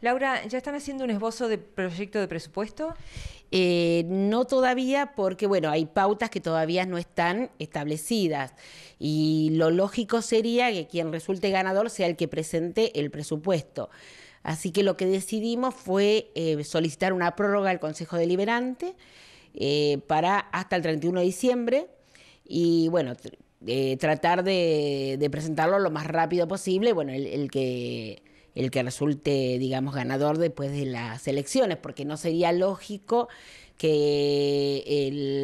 Laura, ¿ya están haciendo un esbozo de proyecto de presupuesto? Eh, no todavía porque, bueno, hay pautas que todavía no están establecidas y lo lógico sería que quien resulte ganador sea el que presente el presupuesto. Así que lo que decidimos fue eh, solicitar una prórroga al Consejo Deliberante eh, para hasta el 31 de diciembre y, bueno, tratar de, presentarlo lo más rápido posible. Bueno, el que el que resulte, digamos, ganador después de las elecciones, porque no sería lógico que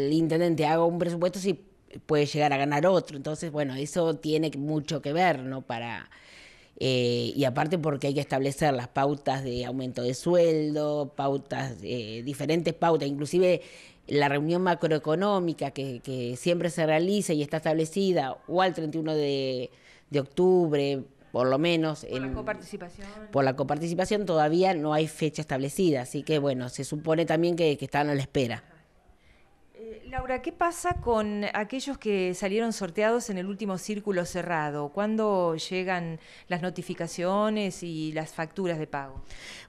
el intendente haga un presupuesto si puede llegar a ganar otro. Entonces, bueno, eso tiene mucho que ver, ¿no? Para, eh, y aparte porque hay que establecer las pautas de aumento de sueldo, pautas, eh, diferentes pautas, inclusive la reunión macroeconómica que, siempre se realiza y está establecida, o al 31 de, de octubre, por lo menos. Por la coparticipación. Por la coparticipación todavía no hay fecha establecida, así que bueno, se supone también que, están a la espera. Eh, Laura, ¿qué pasa con aquellos que salieron sorteados en el último círculo cerrado? ¿Cuándo llegan las notificaciones y las facturas de pago?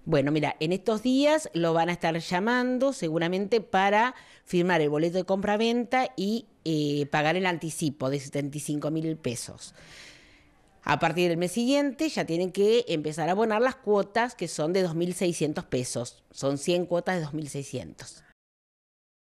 Bueno, mira, en estos días lo van a estar llamando seguramente para firmar el boleto de compra-venta y eh, pagar el anticipo de 75 mil pesos. A partir del mes siguiente ya tienen que empezar a abonar las cuotas que son de 2.600 pesos. Son 100 cuotas de 2.600.